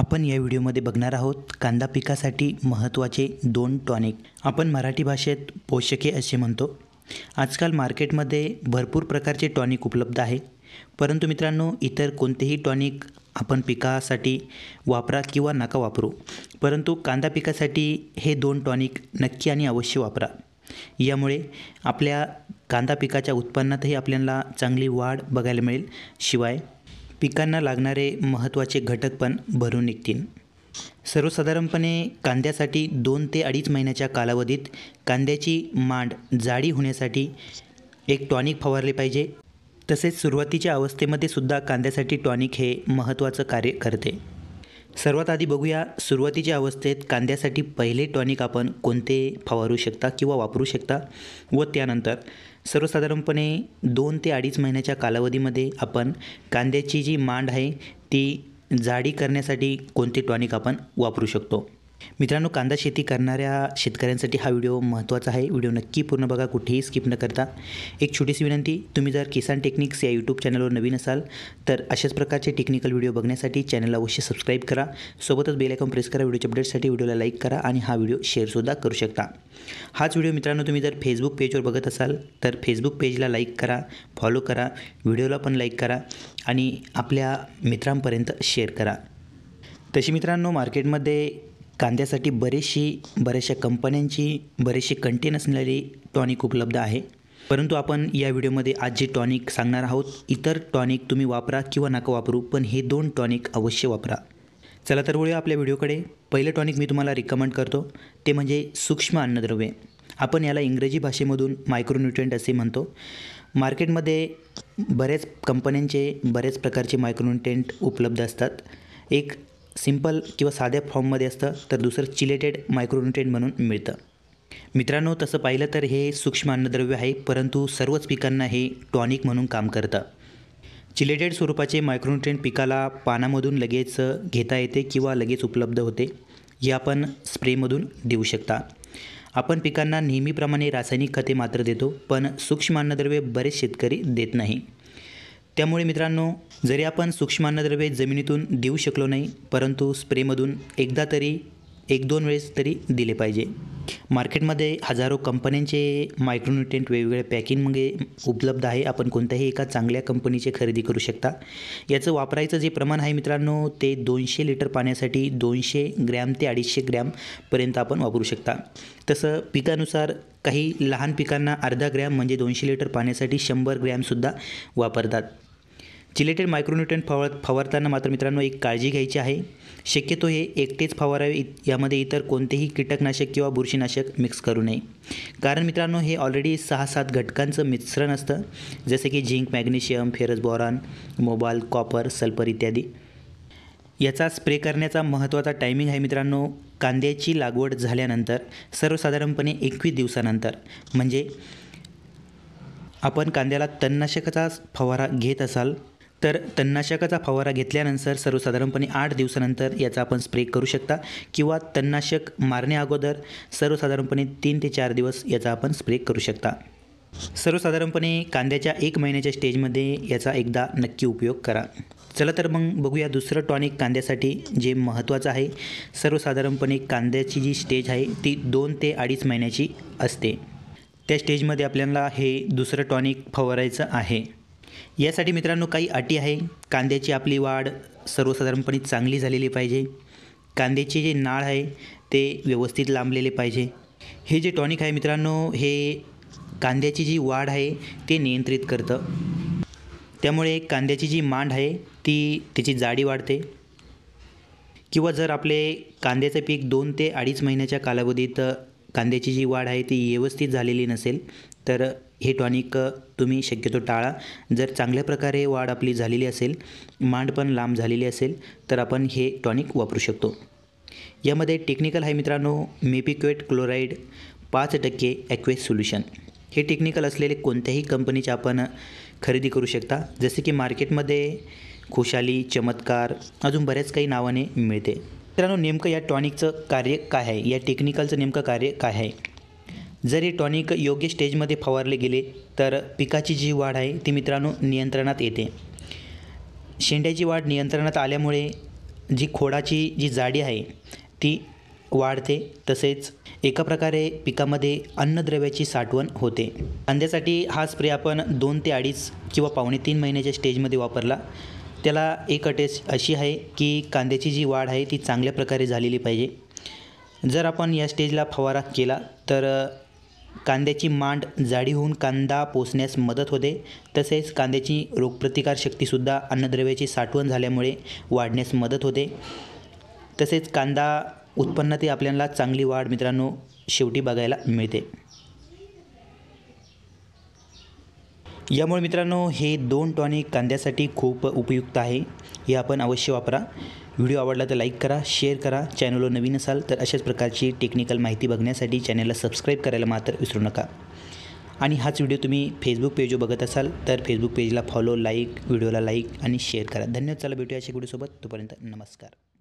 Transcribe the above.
आपण या व्हिडिओमध्ये बघणार आहोत कांदा पिकासाठी महत्त्वाचे दोन टॉनिक आपण मराठी भाषेत पोषके असे म्हणतो आजकाल मार्केटमध्ये भरपूर प्रकारचे टॉनिक उपलब्ध आहे परंतु मित्रांनो इतर कोणतेही टॉनिक आपण पिकासाठी वापरा किंवा नका वापरू परंतु कांदा पिकासाठी हे दोन टॉनिक नक्की आणि अवश्य वापरा यामुळे आपल्या कांदा पिकाच्या उत्पन्नातही आपल्याला चांगली वाढ बघायला मिळेल शिवाय पिकांना लागणारे महत्त्वाचे घटक पण भरून निघतील सर्वसाधारणपणे कांद्यासाठी दोन ते अडीच महिन्याच्या कालावधीत कांद्याची मांड जाडी होण्यासाठी एक टॉनिक फवारले पाहिजे तसेच सुरुवातीच्या अवस्थेमध्ये सुद्धा कांद्यासाठी टॉनिक हे महत्त्वाचं कार्य करते सर्वात आधी बघूया सुरुवातीच्या अवस्थेत कांद्यासाठी पहिले टॉनिक आपण कोणते फवारू शकता किंवा वापरू शकता व त्यानंतर सर्वसाधारणपणे दोन ते अडीच महिन्याच्या कालावधीमध्ये आपण कांद्याची जी मांड आहे ती जाडी करण्यासाठी कोणते टॉनिक आपण वापरू शकतो मित्रांनो कांदा शेती करणाऱ्या शेतकऱ्यांसाठी हा व्हिडिओ महत्त्वाचा आहे व्हिडिओ नक्की पूर्ण बघा कुठेही स्किप न करता एक छोटीशी विनंती तुम्ही जर किसान टेक्निक्स या यूट्यूब चॅनलवर नवीन असाल तर अशाच प्रकारचे टेक्निकल व्हिडिओ बघण्यासाठी चॅनलला अवश्य सबस्क्राईब करा सोबतच बेल आयकॉन प्रेस करा व्हिडिओच्या अपडेटसाठी व्हिडिओला लाईक करा आणि हा व्हिडिओ शेअरसुद्धा करू शकता हाच व्हिडिओ मित्रांनो तुम्ही जर फेसबुक पेजवर बघत असाल तर फेसबुक पेजला लाईक करा फॉलो करा व्हिडिओला पण लाईक करा आणि आपल्या मित्रांपर्यंत शेअर करा तशी मित्रांनो मार्केटमध्ये कांद्यासाठी बरेचशी बऱ्याचशा कंपन्यांची बरेचशी कंटेन असणारी टॉनिक उपलब्ध आहे परंतु आपण या व्हिडिओमध्ये आज जे टॉनिक सांगणार आहोत इतर टॉनिक तुम्ही वापरा किंवा नका वापरू पण हे दोन टॉनिक अवश्य वापरा चला तर वळूया आपल्या व्हिडिओकडे पहिलं टॉनिक मी तुम्हाला रिकमेंड करतो ते म्हणजे सूक्ष्म अन्नद्रव्ये आपण याला इंग्रजी भाषेमधून मायक्रोन्युट्रियंट असे म्हणतो मार्केटमध्ये बऱ्याच कंपन्यांचे बऱ्याच प्रकारचे मायक्रोन्युट्रियंट उपलब्ध असतात एक सिम्पल किंवा साध्या फॉर्ममध्ये असतं तर दुसरं चिलेटेड मायक्रोन्युट्रेन म्हणून मिळतं मित्रांनो तसं पाहिलं तर हे सूक्ष्म अन्नद्रव्य आहे परंतु सर्वच पिकांना हे टॉनिक म्हणून काम करतं चिलेटेड स्वरूपाचे मायक्रोन्युट्रेन पिकाला पानामधून लगेच घेता येते किंवा लगेच उपलब्ध होते हे आपण स्प्रेमधून देऊ शकता आपण पिकांना नेहमीप्रमाणे रासायनिक खते मात्र देतो पण सूक्ष्म अन्नद्रव्य बरेच शेतकरी देत नाही त्यामुळे मित्रांनो जरी आपण सूक्ष्म अन्नद्रव्ये जमिनीतून देऊ शकलो नाही परंतु स्प्रेमधून एकदा तरी एक दोन वेळेस तरी दिले पाहिजे मार्केटमध्ये हजारो कंपन्यांचे मायक्रोन्युट्रेंट वेगवेगळ्या पॅकिंगमध्ये उपलब्ध आहे आपण कोणत्याही एका चांगल्या कंपनीचे खरेदी करू शकता याचं वापरायचं जे प्रमाण आहे मित्रांनो ते दोनशे लिटर पाण्यासाठी दोनशे ग्रॅम ते अडीचशे ग्रॅमपर्यंत आपण वापरू शकता तसं पिकानुसार काही लहान पिकांना अर्धा ग्रॅम म्हणजे दोनशे लिटर पाण्यासाठी शंभर ग्रॅमसुद्धा वापरतात चिलेटेड मायक्रोन्यूट्रन फवार फवारताना मात्र मित्रांनो एक काळजी घ्यायची आहे शक्यतो हे एकटेच फवारावे यामध्ये इतर कोणतेही कीटकनाशक किंवा बुरशीनाशक मिक्स करू नये कारण मित्रांनो हे ऑलरेडी सहा सात घटकांचं मिश्रण असतं जसे की zinc magnesium ferrous boron mobile copper sulphur इत्यादी याचा स्प्रे करण्याचा महत्त्वाचा टायमिंग आहे मित्रांनो कांद्याची लागवड झाल्यानंतर सर्वसाधारणपणे एकवीस दिवसानंतर म्हणजे आपण कांद्याला तणनाशकाचा फवारा घेत असाल तर तणनाशकाचा फवारा घेतल्यानंतर सर्वसाधारणपणे आठ दिवसानंतर याचा आपण स्प्रे करू शकता किंवा तणनाशक अगोदर सर्वसाधारणपणे तीन ते चार दिवस याचा आपण स्प्रे करू शकता सर्वसाधारणपणे कांद्याच्या एक महिन्याच्या स्टेजमध्ये याचा एकदा नक्की उपयोग करा चला तर मग बघूया दुसरं टॉनिक कांद्यासाठी जे महत्त्वाचं आहे सर्वसाधारणपणे कांद्याची जी स्टेज आहे ती दोन ते अडीच महिन्याची असते त्या स्टेजमध्ये आपल्याला हे दुसरं टॉनिक फवारायचं आहे यासाठी मित्रांनो काही अटी आहे कांद्याची आपली वाढ सर्वसाधारणपणे चांगली झालेली पाहिजे कांद्याचे जे नाळ आहे ते व्यवस्थित लांबलेले पाहिजे हे जे टॉनिक आहे मित्रांनो हे कांद्याची जी वाढ आहे ते नियंत्रित करतं त्यामुळे कांद्याची जी मांड आहे ती त्याची जाडी वाढते किंवा जर आपले कांद्याचं पीक दोन ते अडीच महिन्याच्या कालावधीत कांद्याची जी वाढ आहे ती व्यवस्थित झालेली नसेल तर हे टॉनिक तुम्ही शक्यतो टाळा जर चांगल्या प्रकारे वाढ आपली झालेली असेल मांड पण लांब झालेली असेल तर आपण हे टॉनिक वापरू शकतो यामध्ये टेक्निकल आहे मित्रांनो मेपिक्वेट क्लोराईड पाच टक्के ॲक्वेस सोल्युशन हे टेक्निकल असलेले कोणत्याही कंपनीचे आपण खरेदी करू शकता जसे की मार्केटमध्ये खुशाली चमत्कार अजून बऱ्याच काही नावाने मिळते मित्रांनो नेमकं या टॉनिकचं कार्य काय आहे या टेक्निकलचं नेमकं कार्य काय आहे जर हे टॉनिक योग्य स्टेजमध्ये फवारले गेले तर पिकाची जी वाढ आहे ती मित्रांनो नियंत्रणात येते शेंड्याची वाढ नियंत्रणात आल्यामुळे जी खोडाची जी जाडी आहे ती वाढते तसेच एका प्रकारे पिकामध्ये अन्नद्रव्याची साठवण होते कांद्यासाठी हा स्प्रे आपण दोन ते अडीच किंवा पावणे तीन महिन्याच्या स्टेजमध्ये वापरला त्याला एक अटेस अशी आहे की कांद्याची जी वाढ आहे ती चांगल्या प्रकारे झालेली पाहिजे जर आपण या स्टेजला फवारा केला तर कांद्याची मांड जाडी होऊन कांदा पोसण्यास मदत होते तसेच कांद्याची रोगप्रतिकारशक्तीसुद्धा अन्नद्रव्याची साठवण झाल्यामुळे वाढण्यास मदत होते तसेच कांदा उत्पन्नातही आपल्याला चांगली वाढ मित्रांनो शेवटी बघायला मिळते यामुळे मित्रांनो हे दोन टॉनिक कांद्यासाठी खूप उपयुक्त आहे हे आपण अवश्य वापरा व्हिडिओ आवडला तर लाईक करा शेअर करा चॅनलवर नवीन असाल तर अशाच प्रकारची टेक्निकल माहिती बघण्यासाठी चॅनलला सबस्क्राईब करायला मात्र विसरू नका आणि हाच व्हिडिओ तुम्ही फेसबुक पेजवर बघत असाल तर फेसबुक पेजला फॉलो लाईक व्हिडिओला लाईक आणि शेअर करा धन्यवाद चला भेटूया अशा व्हिडिओसोबत तोपर्यंत नमस्कार